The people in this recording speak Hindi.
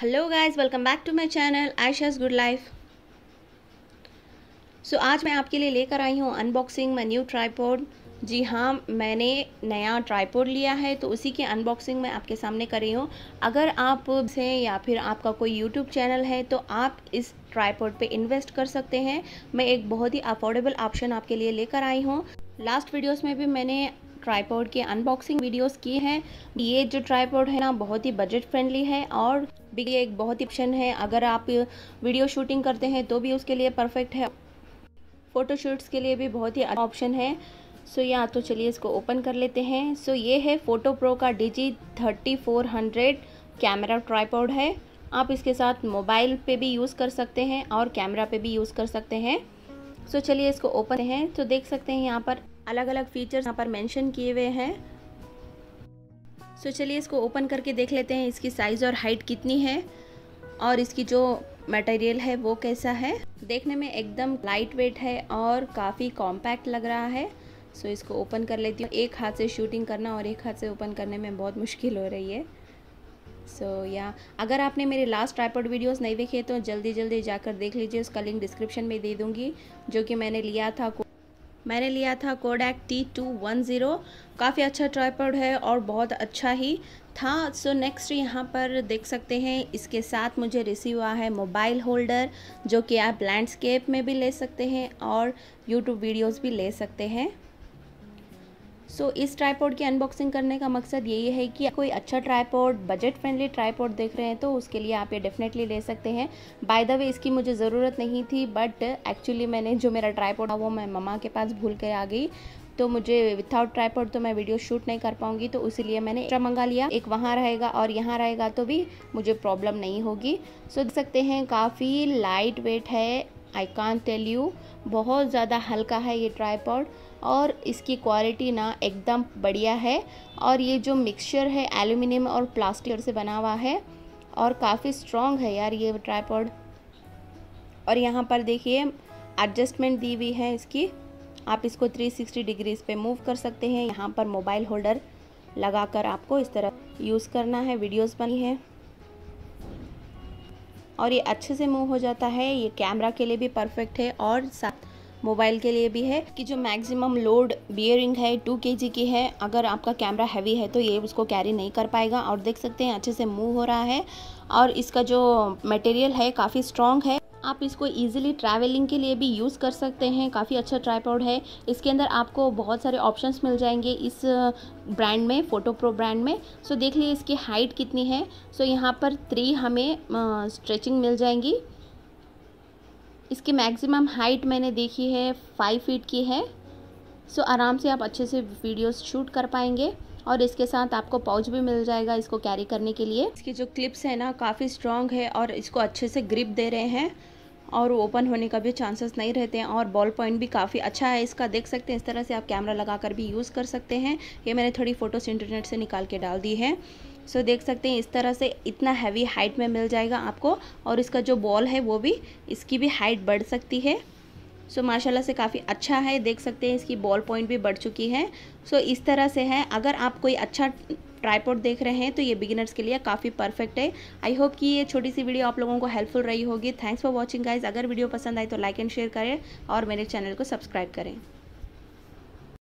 Hello guys welcome back to my channel Ayesha's good life so आज मैं आपके लिए लेकर आई हूँ अनबॉक्सिंग माय न्यू ट्राईपोर्ड जी हाँ मैंने नया ट्राईपोर्ड लिया है तो उसी की अनबॉक्सिंग मैं आपके सामने कर रही हूँ अगर आप से या फिर आपका कोई यूट्यूब चैनल है तो आप इस ट्राईपोर्ड पे इन्वेस्ट कर सकते हैं मैं एक बहुत ही अफोर्डेबल ऑप्शन आपके लिए लेकर आई हूँ लास्ट वीडियोस में भी मैंने ट्राईपोड के अनबॉक्सिंग वीडियोस किए हैं ये जो ट्राईपोड है ना बहुत ही बजट फ्रेंडली है और भी ये एक बहुत ही ऑप्शन है अगर आप वीडियो शूटिंग करते हैं तो भी उसके लिए परफेक्ट है फ़ोटोशूट्स के लिए भी बहुत ही अच्छा ऑप्शन है सो so, या तो चलिए इसको ओपन कर लेते हैं सो so, ये है फ़ोटो प्रो का Digi thirty four hundred camera tripod है आप इसके साथ मोबाइल पे भी यूज़ कर सकते हैं और कैमरा पे भी यूज़ कर सकते हैं सो so, चलिए इसको ओपन हैं तो देख सकते हैं यहाँ पर अलग अलग फीचर्स यहाँ पर मेंशन किए हुए हैं सो so, चलिए इसको ओपन करके देख लेते हैं इसकी साइज़ और हाइट कितनी है और इसकी जो मटेरियल है वो कैसा है देखने में एकदम लाइट वेट है और काफ़ी कॉम्पैक्ट लग रहा है सो so, इसको ओपन कर लेती हूँ एक हाथ से शूटिंग करना और एक हाथ से ओपन करने में बहुत मुश्किल हो रही है सो so, या yeah. अगर आपने मेरे लास्ट ट्राईपोड वीडियोस नहीं देखे तो जल्दी जल्दी जाकर देख लीजिए उसका लिंक डिस्क्रिप्शन में दे दूँगी जो कि मैंने लिया था मैंने लिया था Kodak T two one zero काफ़ी अच्छा ट्राईपॉड है और बहुत अच्छा ही था सो नेक्स्ट यहाँ पर देख सकते हैं इसके साथ मुझे रिसीव हुआ है मोबाइल होल्डर जो कि आप लैंडस्केप में भी ले सकते हैं और यूट्यूब वीडियोस भी ले सकते हैं सो so, इस ट्राईपोड की अनबॉक्सिंग करने का मकसद यही है कि कोई अच्छा ट्राईपोर्ड बजट फ्रेंडली ट्राईपोर्ड देख रहे हैं तो उसके लिए आप ये डेफिनेटली ले सकते हैं बाय द वे इसकी मुझे ज़रूरत नहीं थी बट एक्चुअली मैंने जो मेरा ट्राईपोर्ड था वो मैं ममा के पास भूल कर आ गई तो मुझे विथआउट ट्राईपोर्ड तो मैं वीडियो शूट नहीं कर पाऊंगी तो इसीलिए मैंने एक्स्ट्रा मंगा लिया एक वहाँ रहेगा और यहाँ रहेगा तो भी मुझे प्रॉब्लम नहीं होगी सो देख सकते हैं काफ़ी लाइट वेट है आई कान टेल यू बहुत ज़्यादा हल्का है ये ट्राईपॉड और इसकी क्वालिटी ना एकदम बढ़िया है और ये जो मिक्सचर है एल्यूमिनियम और प्लास्टिक से बना हुआ है और काफ़ी स्ट्रॉन्ग है यार ये ट्राईपॉड और यहाँ पर देखिए एडजस्टमेंट दी हुई है इसकी आप इसको 360 डिग्रीज पे मूव कर सकते हैं यहाँ पर मोबाइल होल्डर लगाकर आपको इस तरह यूज़ करना है वीडियोस बनी है और ये अच्छे से मूव हो जाता है ये कैमरा के लिए भी परफेक्ट है और साथ मोबाइल के लिए भी है कि जो मैक्सिमम लोड बियरिंग है टू के की है अगर आपका कैमरा हैवी है तो ये उसको कैरी नहीं कर पाएगा और देख सकते हैं अच्छे से मूव हो रहा है और इसका जो मटेरियल है काफ़ी स्ट्रॉन्ग है आप इसको इजीली ट्रैवलिंग के लिए भी यूज़ कर सकते हैं काफ़ी अच्छा ट्राईपोर्ड है इसके अंदर आपको बहुत सारे ऑप्शंस मिल जाएंगे इस ब्रांड में फ़ोटो प्रो ब्रांड में सो देख लीजिए इसकी हाइट कितनी है सो यहाँ पर थ्री हमें स्ट्रेचिंग मिल जाएंगी इसकी मैक्सिमम हाइट मैंने देखी है फाइव फीट की है सो आराम से आप अच्छे से वीडियोस शूट कर पाएंगे और इसके साथ आपको पाउच भी मिल जाएगा इसको कैरी करने के लिए इसकी जो क्लिप्स है ना काफ़ी स्ट्रॉन्ग है और इसको अच्छे से ग्रिप दे रहे हैं और ओपन होने का भी चांसेस नहीं रहते हैं और बॉल पॉइंट भी काफ़ी अच्छा है इसका देख सकते हैं इस तरह से आप कैमरा लगा कर भी यूज़ कर सकते हैं ये मैंने थोड़ी फ़ोटोज़ इंटरनेट से निकाल के डाल दी है सो देख सकते हैं इस तरह से इतना हैवी हाइट में मिल जाएगा आपको और इसका जो बॉल है वो भी इसकी भी हाइट बढ़ सकती है सो so, माशाल्लाह से काफ़ी अच्छा है देख सकते हैं इसकी बॉल पॉइंट भी बढ़ चुकी है सो so, इस तरह से है अगर आप कोई अच्छा ट्राईपोर्ट देख रहे हैं तो ये बिगिनर्स के लिए काफ़ी परफेक्ट है आई होप कि ये छोटी सी वीडियो आप लोगों को हेल्पफुल रही होगी थैंक्स फॉर वॉचिंग गाइज अगर वीडियो पसंद आए तो लाइक एंड शेयर करें और मेरे चैनल को सब्सक्राइब करें